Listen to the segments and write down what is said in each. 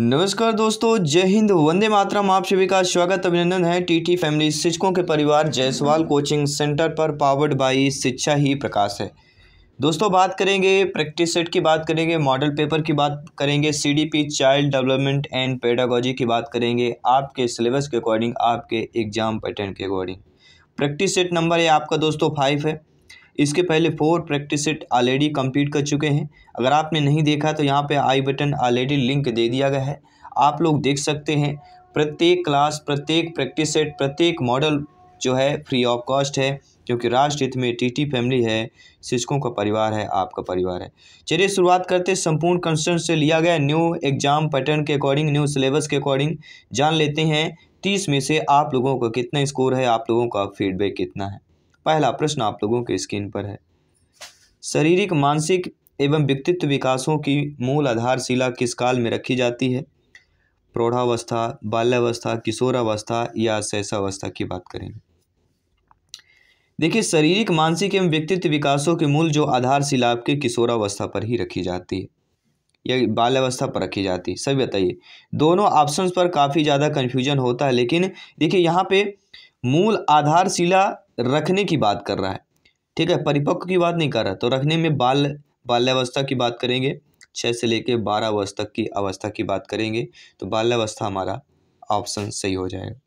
नमस्कार दोस्तों जय हिंद वंदे मातरम आप सभी का स्वागत अभिनंदन है टीटी फैमिली शिक्षकों के परिवार जयसवाल कोचिंग सेंटर पर पावर्ड बाई शिक्षा ही प्रकाश है दोस्तों बात करेंगे प्रैक्टिस सेट की बात करेंगे मॉडल पेपर की बात करेंगे CDP child development and pedagogy की बात करेंगे आपके सिलेबस के अकॉर्डिंग आपके एग्जाम पैटर्न के अकॉर्डिंग प्रैक्टिस सेट नंबर ये आपका दोस्तों फाइव है इसके पहले four practice set already complete कर चुके हैं अगर आपने नहीं देखा तो यहाँ पे आई बटन ऑलरेडी लिंक दे दिया गया है आप लोग देख सकते हैं प्रत्येक क्लास प्रत्येक प्रैक्टिस सेट प्रत्येक मॉडल जो है फ्री ऑफ कॉस्ट है क्योंकि राष्ट्र हित में टीटी फैमिली है शिक्षकों का परिवार है आपका परिवार है चलिए शुरुआत करते संपूर्ण कंसर्न से लिया गया न्यू एग्जाम पैटर्न के अकॉर्डिंग न्यू सिलेबस के अकॉर्डिंग जान लेते हैं तीस में से आप लोगों का कितना स्कोर है आप लोगों का फीडबैक कितना है पहला प्रश्न आप लोगों के स्क्रीन पर है शारीरिक मानसिक एवं व्यक्तित्व विकासों की मूल आधारशिला किस काल में रखी जाती है प्रौढ़ावस्था बाल्यावस्था किशोरावस्था या शैशावस्था की बात करें देखिए शारीरिक मानसिक एवं व्यक्तित्व विकासों के मूल जो आधारशिला आपके किशोरावस्था पर ही रखी जाती है या बाल्यावस्था पर रखी जाती है सभी बताइए दोनों ऑप्शंस पर काफ़ी ज़्यादा कन्फ्यूजन होता है लेकिन देखिए यहाँ पे मूल आधारशिला रखने की बात कर रहा है ठीक है परिपक्व की बात नहीं कर रहा तो रखने में बाल बाल्यावस्था की बात करेंगे छः से लेके बारह वर्ष तक की अवस्था की बात करेंगे तो बाल्यावस्था हमारा ऑप्शन सही हो जाएगा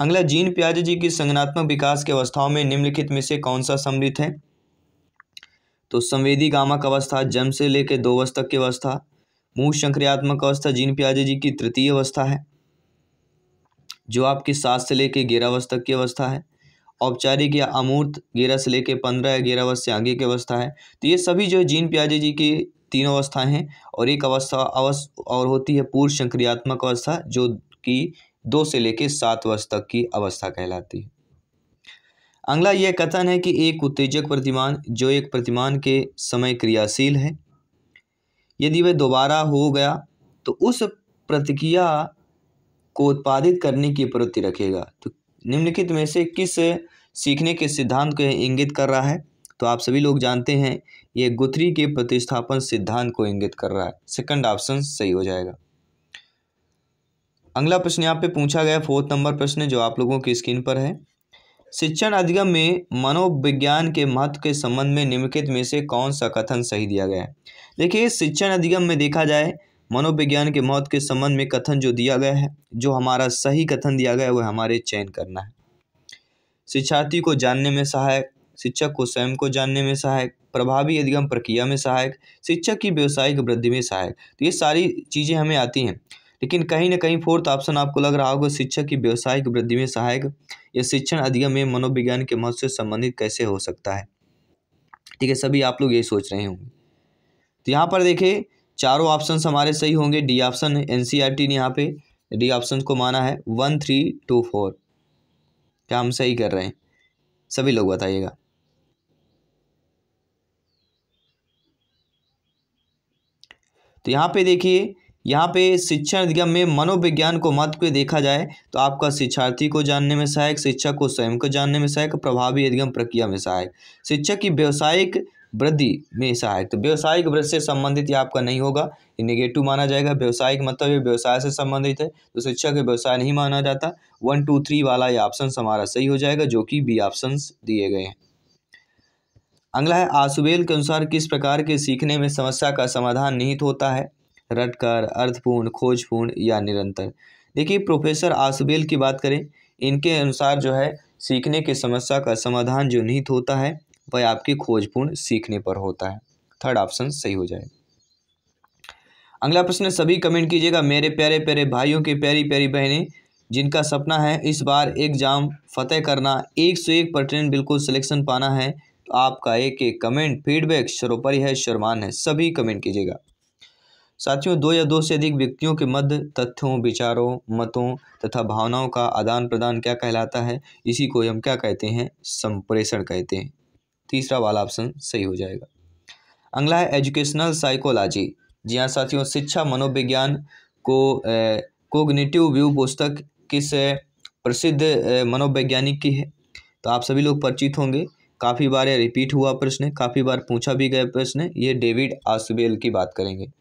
अगला जीन प्याज जी की संगनात्मक विकास की अवस्थाओं में निम्नलिखित में से कौन सा सम्मिलित है तो संवेदी गामक अवस्था जन्म से लेकर दो वर्ष तक की अवस्था मूल संक्रियात्मक अवस्था जीन प्याजे जी की तृतीय अवस्था है जो आपकी सात से लेकर ग्यारह वर्ष तक की अवस्था है औपचारिक या अमूर्त गेरा से लेकर पंद्रह या ग्यारह वर्ष से आगे की अवस्था है तो ये सभी जो है जीन प्याजे जी की तीनों अवस्थाएं हैं और एक अवस्था अवस्थ और होती है पूर्व संक्रियात्मक अवस्था जो कि दो से लेकर सात वर्ष तक की अवस्था कहलाती है अगला यह कथन है कि एक उत्तेजक प्रतिमान जो एक प्रतिमान के समय क्रियाशील है यदि वह दोबारा हो गया तो उस प्रतिक्रिया को उत्पादित करने की प्रवृत्ति रखेगा तो निम्नलिखित में से किस सीखने के सिद्धांत को इंगित कर रहा है तो आप सभी लोग जानते हैं ये गुथरी के प्रतिस्थापन सिद्धांत को इंगित कर रहा है सेकंड ऑप्शन सही हो जाएगा अगला प्रश्न यहाँ पे पूछा गया फोर्थ नंबर प्रश्न जो आप लोगों की स्क्रीन पर है शिक्षण अधिगम में मनोविज्ञान के महत्व के संबंध में निम्नलिखित में से कौन सा कथन सही दिया गया है देखिए शिक्षण अधिगम में देखा जाए मनोविज्ञान के महत्व के संबंध में कथन जो दिया गया है जो हमारा सही कथन दिया गया है वह हमारे चयन करना है शिक्षार्थी को जानने में सहायक शिक्षक को स्वयं को जानने में सहायक प्रभावी अधिगम प्रक्रिया में सहायक शिक्षक की व्यवसायिक वृद्धि में सहायक तो ये सारी चीज़ें हमें आती हैं लेकिन कहीं ना कहीं फोर्थ ऑप्शन आपको लग रहा होगा शिक्षक की व्यवसायिक वृद्धि में सहायक या शिक्षण अधिगम में मनोविज्ञान के महत्व से संबंधित कैसे हो सकता है ठीक है सभी आप लोग यही सोच रहे होंगे तो यहाँ पर देखिए चारों ऑप्शन हमारे सही होंगे D option N C R T ने यहाँ पे डी ऑप्शन को माना है वन थ्री टू फोर क्या हम सही कर रहे हैं सभी लोग बताइएगा तो यहाँ पे देखिए यहाँ पे शिक्षा अधिगम में मनोविज्ञान को महत्व पे देखा जाए तो आपका शिक्षार्थी को जानने में सहायक शिक्षक को स्वयं को जानने में सहायक प्रभावी अधिगम प्रक्रिया में सहायक शिक्षक की व्यावसायिक वृद्धि में सहायक तो व्यावसायिक वृद्धि से संबंधित ये आपका नहीं होगा ये निगेटिव माना जाएगा व्यावसायिक मतलब ये व्यवसाय से संबंधित है तो शिक्षा के व्यवसाय नहीं माना जाता वन टू थ्री वाला ये ऑप्शन हमारा सही हो जाएगा जो कि बी ऑप्शन दिए गए हैं अगला है आसुबेल के अनुसार किस प्रकार के सीखने में समस्या का समाधान निहित होता है रटकर अर्थपूर्ण खोजपूर्ण या निरंतर देखिए प्रोफेसर आसबेल की बात करें इनके अनुसार जो है सीखने की समस्या का समाधान जो निहित होता है वह आपकी खोजपूर्ण सीखने पर होता है थर्ड ऑप्शन सही हो जाएगा अगला प्रश्न सभी कमेंट कीजिएगा मेरे प्यारे प्यारे भाइयों की प्यारी प्यारी बहनें जिनका सपना है इस बार एग्जाम फतेह करना एक सौ एक परसेंट बिल्कुल सिलेक्शन पाना है तो आपका एक एक कमेंट फीडबैक सर्वोपरि है शर्मान है सभी कमेंट कीजिएगा साथियों दो या दो से अधिक व्यक्तियों के मध्य तथ्यों विचारों मतों तथा भावनाओं का आदान प्रदान क्या कहलाता है इसी को हम क्या कहते हैं संप्रेषण कहते हैं तीसरा वाला ऑप्शन सही हो जाएगा अगला है एजुकेशनल साइकोलॉजी जी हाँ साथियों शिक्षा मनोविज्ञान को कोग्नेटिव व्यू पुस्तक किस प्रसिद्ध मनोवैज्ञानिक की है तो आप सभी लोग परिचित होंगे काफ़ी बार रिपीट हुआ प्रश्न काफ़ी बार पूछा भी गया प्रश्न ये डेविड आसबेल की बात करेंगे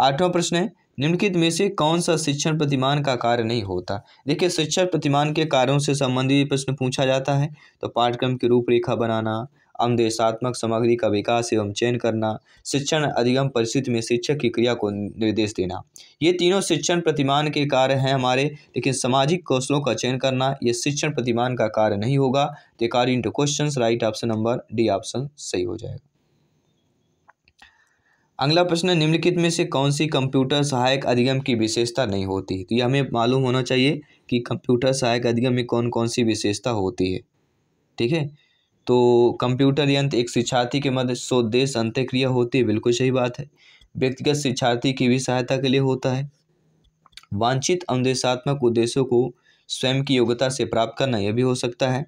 आठवां प्रश्न है निम्नलिखित में से कौन सा शिक्षण प्रतिमान का कार्य नहीं होता देखिए शिक्षण प्रतिमान के कार्यों से संबंधित प्रश्न पूछा जाता है तो पाठ्यक्रम की रूपरेखा बनाना अनुदेशात्मक सामग्री का विकास एवं चयन करना शिक्षण अधिगम परिस्थिति में शिक्षक की क्रिया को निर्देश देना ये तीनों शिक्षण प्रतिमान के कार्य हैं हमारे लेकिन सामाजिक कौशलों का चयन करना ये शिक्षण प्रतिमान का कार्य नहीं होगा तो according to question right option number D option सही हो जाएगा अगला प्रश्न निम्नलिखित में से कौन सी कंप्यूटर सहायक अधिगम की विशेषता नहीं होती तो यह हमें मालूम होना चाहिए कि कंप्यूटर सहायक अधिगम में कौन कौन सी विशेषता होती है ठीक है तो कंप्यूटर यंत्र एक शिक्षार्थी के मध्य स्वदेश अंत्यक्रिया होती है बिल्कुल सही बात है व्यक्तिगत शिक्षार्थी की भी सहायता के लिए होता है वांछित अनुदेशात्मक उद्देश्यों को स्वयं की योग्यता से प्राप्त करना यह भी हो सकता है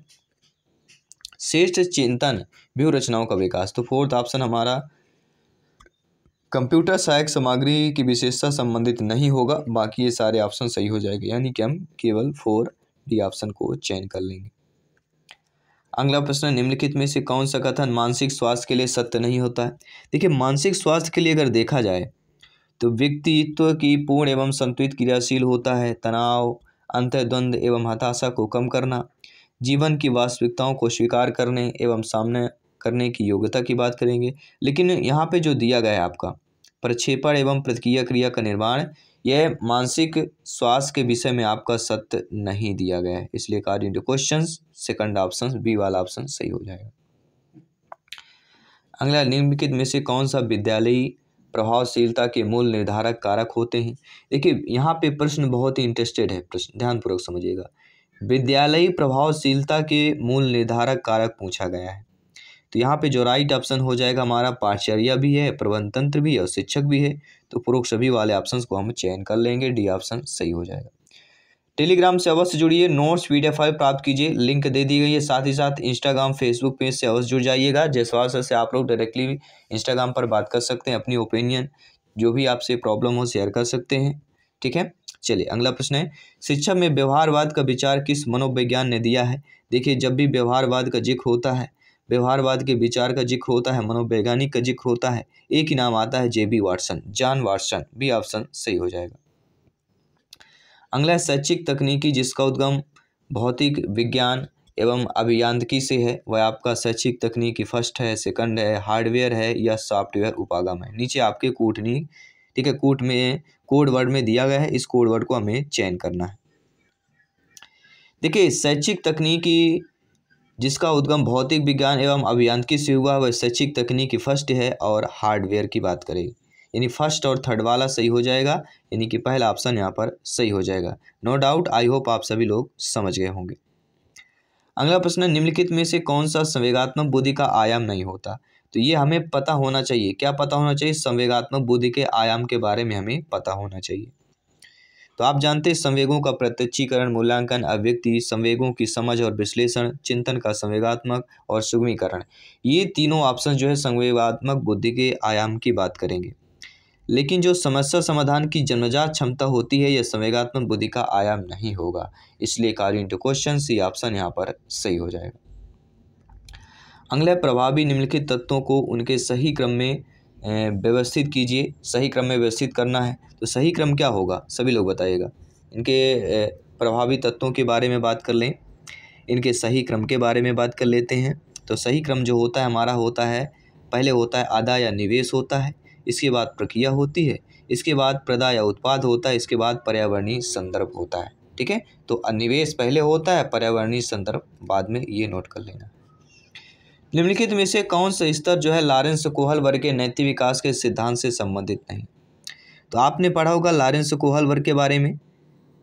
श्रेष्ठ चिंतन व्यू रचनाओं का विकास तो फोर्थ ऑप्शन हमारा कंप्यूटर सहायक सामग्री की विशेषता संबंधित नहीं होगा बाकी ये सारे ऑप्शन सही हो जाएंगे यानी कि हम केवल फोर डी ऑप्शन को चयन कर लेंगे अगला प्रश्न निम्नलिखित में से कौन सा कथन मानसिक स्वास्थ्य के लिए सत्य नहीं होता है देखिए मानसिक स्वास्थ्य के लिए अगर देखा जाए तो व्यक्तित्व की पूर्ण एवं संतुलित क्रियाशील होता है तनाव अंतर्द्वंद एवं हताशा को कम करना जीवन की वास्तविकताओं को स्वीकार करने एवं सामने करने की योग्यता की बात करेंगे लेकिन यहाँ पे जो दिया गया है आपका प्रक्षेपण एवं प्रतिक्रिया क्रिया का निर्माण यह मानसिक स्वास्थ्य के विषय में आपका सत्य नहीं दिया गया है इसलिए according to question second option B वाला ऑप्शन सही हो जाएगा अगला निम्नलिखित में से कौन सा विद्यालयी प्रभावशीलता के मूल निर्धारक कारक होते हैं देखिए यहाँ पे प्रश्न बहुत ही इंटरेस्टेड है प्रश्न ध्यानपूर्वक समझिएगा विद्यालयी प्रभावशीलता के मूल निर्धारक कारक पूछा गया है तो यहाँ पे जो राइट ऑप्शन हो जाएगा हमारा पाचर्या भी है प्रबंध तंत्र भी है और शिक्षक भी है तो पुरुष सभी वाले ऑप्शन को हम चयन कर लेंगे डी ऑप्शन सही हो जाएगा टेलीग्राम से अवश्य जुड़िए नोट्स पी डी प्राप्त कीजिए लिंक दे दी गई है साथ ही साथ इंस्टाग्राम फेसबुक पेज से अवश्य जुड़ जाइएगा जयसवाल सर से आप लोग डायरेक्टली इंस्टाग्राम पर बात कर सकते हैं अपनी ओपिनियन जो भी आपसे प्रॉब्लम हो शेयर कर सकते हैं ठीक है चलिए अगला प्रश्न है शिक्षा में व्यवहारवाद का विचार किस मनोविज्ञान ने दिया है देखिए जब भी व्यवहारवाद का जिक्र होता है व्यवहारवाद के विचार का जिक्र होता है मनोवैज्ञानिक का जिक्र होता है एक ही नाम आता है J B Watson John Watson B option सही हो जाएगा अगला शैक्षिक तकनीकी जिसका उद्गम भौतिक विज्ञान एवं अभियांत्रिकी से है वह आपका शैक्षिक तकनीकी फर्स्ट है सेकंड है हार्डवेयर है या सॉफ्टवेयर उपागम है नीचे आपके कूटनी ठीक है कूट में कोड वर्ड में दिया गया है इस कोड वर्ड को हमें चयन करना है देखिए शैक्षिक तकनीकी जिसका उद्गम भौतिक विज्ञान एवं अभियांत्रिकी से हुआ वह शैक्षिक तकनीक फर्स्ट है और हार्डवेयर की बात करें यानी फर्स्ट और थर्ड वाला सही हो जाएगा यानी कि पहला ऑप्शन यहाँ पर सही हो जाएगा नो डाउट आई होप आप सभी लोग समझ गए होंगे अगला प्रश्न निम्नलिखित में से कौन सा संवेगात्मक बुद्धि का आयाम नहीं होता तो ये हमें पता होना चाहिए क्या पता होना चाहिए संवेगात्मक बुद्धि के आयाम के बारे में हमें पता होना चाहिए तो आप जानते हैं संवेगों का प्रत्यक्षीकरण मूल्यांकन अभिव्यक्ति संवेगों की समझ और विश्लेषण चिंतन का संवेगात्मक और सुगमीकरण ये तीनों ऑप्शन जो है संवेगात्मक बुद्धि के आयाम की बात करेंगे लेकिन जो समस्या समाधान की जन्मजात क्षमता होती है यह संवेगात्मक बुद्धि का आयाम नहीं होगा इसलिए कार्य इंटू क्वेश्चन सी ऑप्शन यहाँ पर सही हो जाएगा अगले प्रभावी निम्नलिखित तत्वों को उनके सही क्रम में व्यवस्थित कीजिए सही क्रम में व्यवस्थित करना है तो सही क्रम क्या होगा सभी लोग बताइएगा इनके प्रभावी तत्वों के बारे में बात कर लें इनके सही क्रम के बारे में बात कर लेते हैं तो सही क्रम जो होता है हमारा होता है पहले होता है आदा या निवेश होता है इसके बाद प्रक्रिया होती है इसके बाद प्रदा या उत्पाद होता है इसके बाद पर्यावरणीय संदर्भ होता है ठीक है तो निवेश पहले होता है पर्यावरणीय संदर्भ बाद में ये नोट कर लेना निम्नलिखित में से कौन सा स्तर जो है लॉरेंस कोहल वर्ग के नैतिक विकास के सिद्धांत से संबंधित नहीं तो आपने पढ़ा होगा लॉरेंस कोहल वर्ग के बारे में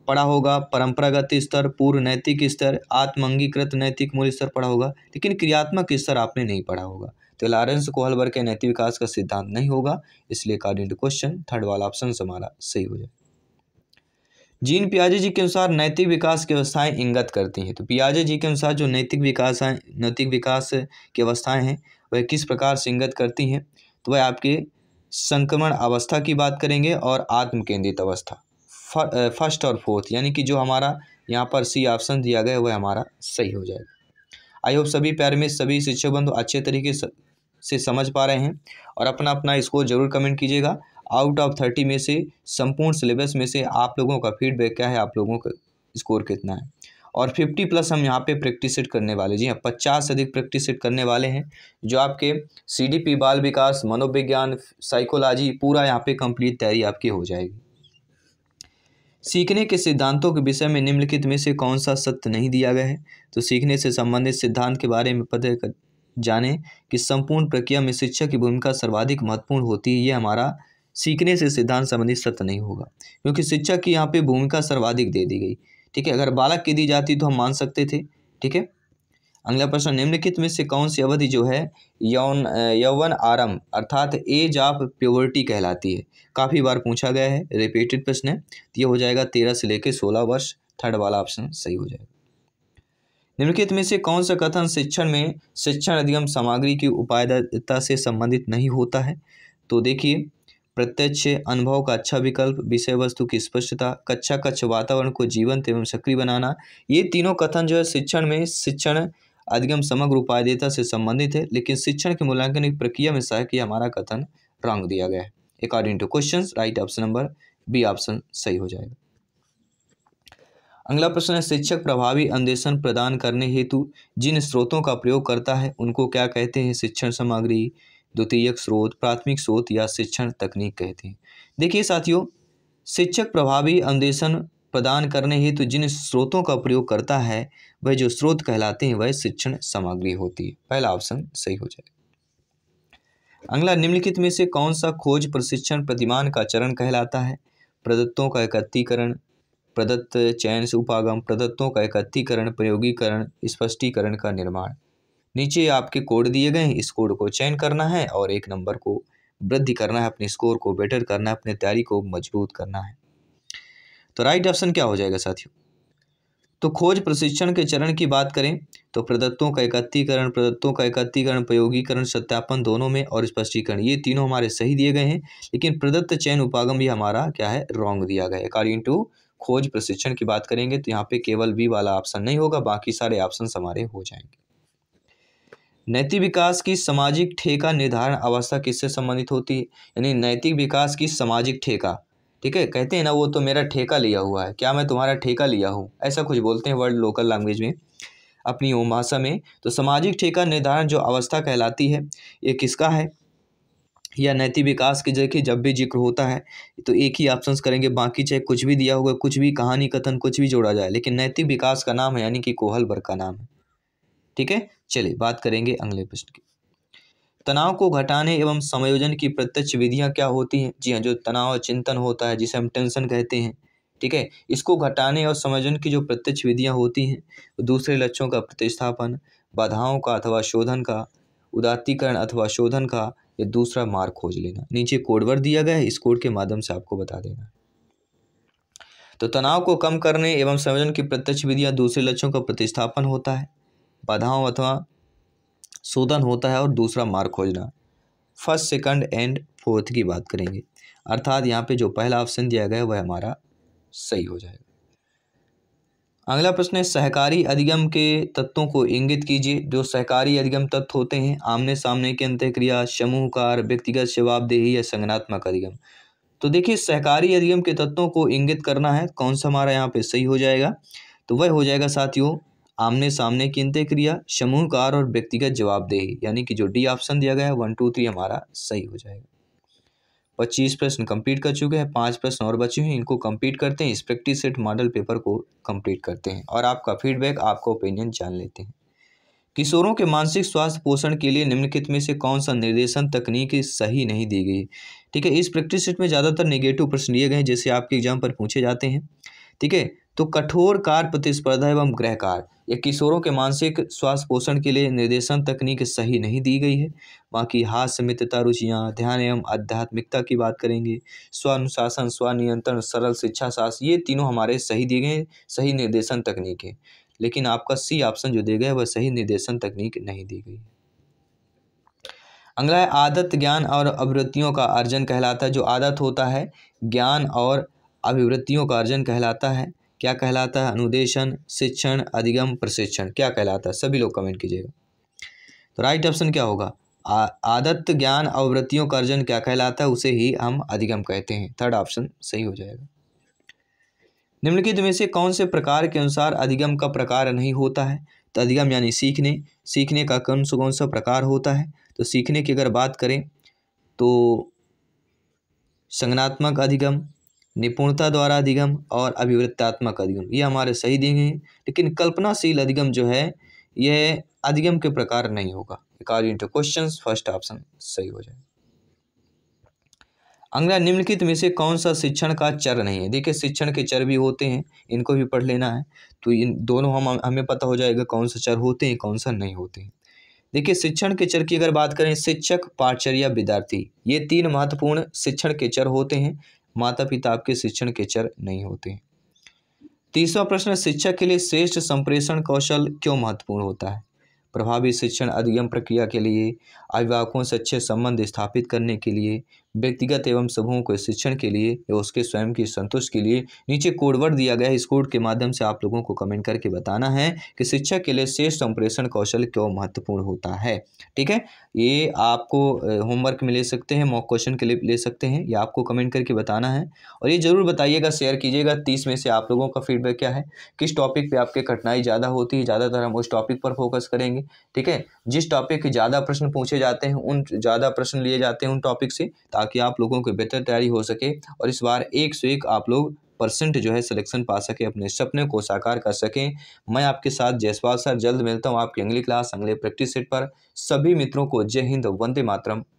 पढ़ा होगा परंपरागत स्तर पूर्व नैतिक स्तर आत्म अंगीकृत नैतिक मूल स्तर पढ़ा होगा लेकिन क्रियात्मक स्तर आपने नहीं पढ़ा होगा तो लॉरेंस कोहलबर के नैतिक विकास का सिद्धांत नहीं होगा इसलिए अकॉर्डिंग टू क्वेश्चन थर्ड वाला ऑप्शन हमारा सही हो जाए जीन पियाजे जी के अनुसार नैतिक विकास की अवस्थाएं इंगत करती हैं तो पियाजे जी के अनुसार जो नैतिक विकास है नैतिक विकास की अवस्थाएं हैं वह किस प्रकार से इंगत करती हैं तो वह आपके संक्रमण अवस्था की बात करेंगे और आत्म केंद्रित अवस्था फर्स्ट और फोर्थ यानी कि जो हमारा यहाँ पर सी ऑप्शन दिया गया वह हमारा सही हो जाएगा आई होप सभी प्यार में सभी शिक्षक बंधु अच्छे तरीके से समझ पा रहे हैं और अपना अपना इसको जरूर कमेंट कीजिएगा आउट ऑफ थर्टी में से संपूर्ण सिलेबस में से आप लोगों का फीडबैक क्या है आप लोगों का स्कोर कितना है और फिफ्टी प्लस हम यहाँ पे प्रैक्टिस सेट करने वाले जी हाँ पचास से अधिक प्रैक्टिस सेट करने वाले हैं जो आपके सीडीपी बाल विकास मनोविज्ञान साइकोलॉजी पूरा यहाँ पे कंप्लीट तैयारी आपकी हो जाएगी सीखने के सिद्धांतों के विषय में निम्नलिखित में से कौन सा सत्य नहीं दिया गया है तो सीखने से संबंधित सिद्धांत के बारे में पता कर कि संपूर्ण प्रक्रिया में शिक्षा की भूमिका सर्वाधिक महत्वपूर्ण होती है ये हमारा सीखने से सिद्धांत संबंधी सत्य नहीं होगा क्योंकि शिक्षा की यहाँ पे भूमिका सर्वाधिक दे दी गई ठीक है अगर बालक की दी जाती तो हम मान सकते थे ठीक है अगला प्रश्न निम्नलिखित में से कौन सी अवधि जो है यौन यौवन आरंभ अर्थात एज ऑफ प्योरिटी कहलाती है काफ़ी बार पूछा गया है रिपीटेड प्रश्न है ये हो जाएगा तेरह से लेकर सोलह वर्ष थर्ड वाला ऑप्शन सही हो जाएगा निम्नलिखित में से कौन सा कथन शिक्षण में शिक्षण अधिगम सामग्री की उपायता से संबंधित नहीं होता है तो देखिए प्रत्यक्ष अनुभव का अच्छा विकल्प विषय वस्तु की स्पष्टता कक्षा कक्ष वातावरण को जीवंत एवं सक्रिय बनाना ये तीनों कथन जो है शिक्षण में शिक्षण अधिगम समग्र उपायता से संबंधित है लेकिन शिक्षण के मूल्यांकन की प्रक्रिया में सहायक यह हमारा कथन रॉन्ग दिया गया है according to question right option number B option सही हो जाएगा अगला प्रश्न है शिक्षक प्रभावी अन्वेषण प्रदान करने हेतु जिन स्रोतों का प्रयोग करता है उनको क्या कहते हैं शिक्षण सामग्री द्वितीयक स्रोत प्राथमिक स्रोत या शिक्षण तकनीक कहते हैं देखिए साथियों शिक्षक प्रभावी अन्वेषण प्रदान करने हेतु तो जिन स्रोतों का प्रयोग करता है वह जो स्रोत कहलाते हैं वह शिक्षण सामग्री होती है पहला ऑप्शन सही हो जाएगा अगला निम्नलिखित में से कौन सा खोज प्रशिक्षण प्रतिमान का चरण कहलाता है प्रदत्तों का एकत्रीकरण प्रदत्त चयन से उपागम प्रदत्तों का एकत्रीकरण प्रयोगीकरण स्पष्टीकरण का निर्माण नीचे आपके कोड दिए गए हैं इस कोड को चयन करना है और एक नंबर को वृद्धि करना है अपने स्कोर को बेटर करना है अपनी तैयारी को मजबूत करना है तो राइट ऑप्शन क्या हो जाएगा साथियों तो खोज प्रशिक्षण के चरण की बात करें तो प्रदत्तों का एकत्रीकरण प्रदत्तों का एकत्रीकरण प्रयोगीकरण सत्यापन दोनों में और स्पष्टीकरण ये तीनों हमारे सही दिए गए हैं लेकिन प्रदत्त चयन उपागम भी हमारा क्या है रॉन्ग दिया गया है अकॉर्डिंग टू खोज प्रशिक्षण की बात करेंगे तो यहाँ पे केवल बी वाला ऑप्शन नहीं होगा बाकी सारे ऑप्शन हमारे हो जाएंगे नैतिक विकास की सामाजिक ठेका निर्धारण अवस्था किससे संबंधित होती है यानी नैतिक विकास की सामाजिक ठेका ठीक है कहते हैं ना वो तो मेरा ठेका लिया हुआ है क्या मैं तुम्हारा ठेका लिया हूँ ऐसा कुछ बोलते हैं वर्ल्ड लोकल लैंग्वेज में अपनी ओम भाषा में तो सामाजिक ठेका निर्धारण जो अवस्था कहलाती है ये किसका है या नैतिक विकास के जगह जब भी जिक्र होता है तो एक ही ऑप्शन करेंगे बाकी चाहे कुछ भी दिया होगा कुछ भी कहानी कथन कुछ भी जोड़ा जाए लेकिन नैतिक विकास का नाम है यानी कि कोहलबर का नाम है ठीक है चलिए बात करेंगे अगले प्रश्न की तनाव को घटाने एवं समायोजन की प्रत्यक्ष विधियां क्या होती हैं जी हाँ जो तनाव और चिंतन होता है जिसे हम टेंशन कहते हैं ठीक है इसको घटाने और समायोजन की जो प्रत्यक्ष विधियां होती हैं दूसरे लक्ष्यों का प्रतिस्थापन बाधाओं का अथवा शोधन का उदात्तीकरण अथवा शोधन का या दूसरा मार्ग खोज लेना नीचे कोडवर दिया गया है इस कोड के माध्यम से आपको बता देना तो तनाव को कम करने एवं संयोजन की प्रत्यक्ष विधियाँ दूसरे लक्ष्यों का प्रतिस्थापन होता है बाधाओं अथवा शोधन होता है और दूसरा मार्ग खोजना फर्स्ट सेकंड एंड फोर्थ की बात करेंगे अर्थात यहाँ पे जो पहला ऑप्शन दिया गया वह हमारा सही हो जाएगा अगला प्रश्न है सहकारी अधिगम के तत्वों को इंगित कीजिए जो सहकारी अधिगम तत्व होते हैं आमने सामने की अंत्यक्रिया समूहकार व्यक्तिगत जवाबदेही या संगनात्मक अधिगम तो देखिए सहकारी अधिगम के तत्वों को इंगित करना है कौन सा हमारा यहाँ पे सही हो जाएगा तो वह हो जाएगा साथियों आमने सामने की अंत्य क्रिया समूहकार और व्यक्तिगत जवाबदेही यानी कि जो डी ऑप्शन दिया गया है वन टू थ्री हमारा सही हो जाएगा पच्चीस प्रश्न कंप्लीट कर चुके हैं पांच प्रश्न और बचे हैं इनको कंप्लीट करते हैं इस प्रैक्टिस सेट मॉडल पेपर को कंप्लीट करते हैं और आपका फीडबैक आपका ओपिनियन जान लेते हैं किशोरों के मानसिक स्वास्थ्य पोषण के लिए निम्नलिखित में से कौन सा निर्देशन तकनीक सही नहीं दी गई ठीक है इस प्रैक्टिस सेट में ज़्यादातर निगेटिव प्रश्न लिए गए जैसे आपके एग्जाम पर पूछे जाते हैं ठीक है तो कठोर कार प्रतिस्पर्धा एवं ग्रह कार या किशोरों के मानसिक स्वास्थ्य पोषण के लिए निर्देशन तकनीक सही नहीं दी गई है बाकी हास्य मित्रता रुचियाँ ध्यान एवं आध्यात्मिकता की बात करेंगे स्व अनुशासन स्व नियंत्रण सरल शिक्षा शास ये तीनों हमारे सही दिए गए सही निर्देशन तकनीक है लेकिन आपका सी ऑप्शन जो दे गए वह सही निर्देशन तकनीक नहीं दी गई अगला है आदत ज्ञान और अभिवृत्तियों का अर्जन कहलाता है जो आदत होता है ज्ञान और अभिवृत्तियों का अर्जन कहलाता है क्या कहलाता है अनुदेशन शिक्षण अधिगम प्रशिक्षण क्या कहलाता है सभी लोग कमेंट कीजिएगा तो राइट ऑप्शन क्या होगा आदत्त आदत ज्ञान और वृत्तियों का अर्जन क्या कहलाता है उसे ही हम अधिगम कहते हैं थर्ड ऑप्शन सही हो जाएगा निम्नलिखित में से कौन से प्रकार के अनुसार अधिगम का प्रकार नहीं होता है तो अधिगम यानी सीखने सीखने का कौन सा कौन सा प्रकार होता है तो सीखने की अगर बात करें तो संगनात्मक अधिगम निपुणता द्वारा अधिगम और अभिवृत्तात्मक अधिगम ये हमारे सही दिए गए हैं लेकिन कल्पनाशील अधिगम जो है यह अधिगम के प्रकार नहीं होगा according to question first option सही हो जाए अंग्रेज निम्नलिखित में से कौन सा शिक्षण का चर नहीं है देखिए शिक्षण के चर भी होते हैं इनको भी पढ़ लेना है तो इन दोनों हम हमें पता हो जाएगा कौन सा चर होते हैं कौन सा नहीं होते हैं देखिए शिक्षण के चर की अगर बात करें शिक्षक पाठचर्या विद्यार्थी ये तीन महत्वपूर्ण शिक्षण के चर होते हैं माता पिता आपके शिक्षण के चर नहीं होते तीसरा प्रश्न शिक्षा के लिए श्रेष्ठ संप्रेषण कौशल क्यों महत्वपूर्ण होता है प्रभावी शिक्षण अधिगम प्रक्रिया के लिए अभिभावकों से अच्छे संबंध स्थापित करने के लिए व्यक्तिगत एवं समूहों को शिक्षण के लिए या उसके स्वयं की संतुष्ट के लिए नीचे कोडवर्ड दिया गया है इस कोड के माध्यम से आप लोगों को कमेंट करके बताना है कि शिक्षा के लिए शेष संप्रेषण कौशल क्यों महत्वपूर्ण होता है ठीक है ये आपको होमवर्क में ले सकते हैं मॉक क्वेश्चन के लिए ले सकते हैं ये आपको कमेंट करके बताना है और ये ज़रूर बताइएगा शेयर कीजिएगा तीस में से आप लोगों का फीडबैक क्या है किस टॉपिक पर आपकी कठिनाई ज़्यादा होती है ज़्यादातर हम उस टॉपिक पर फोकस करेंगे ठीक है जिस टॉपिक के ज़्यादा प्रश्न पूछे जाते हैं उन ज़्यादा प्रश्न लिए जाते हैं उन टॉपिक से तो ताकि आप लोगों की बेहतर तैयारी हो सके और इस बार एक से एक आप लोग परसेंट जो है सिलेक्शन पा सके अपने सपने को साकार कर सकें मैं आपके साथ जयसवाल सर जल्द मिलता हूँ आपकी अगली क्लास अगले प्रैक्टिस सेट पर सभी मित्रों को जय हिंद वंदे मातरम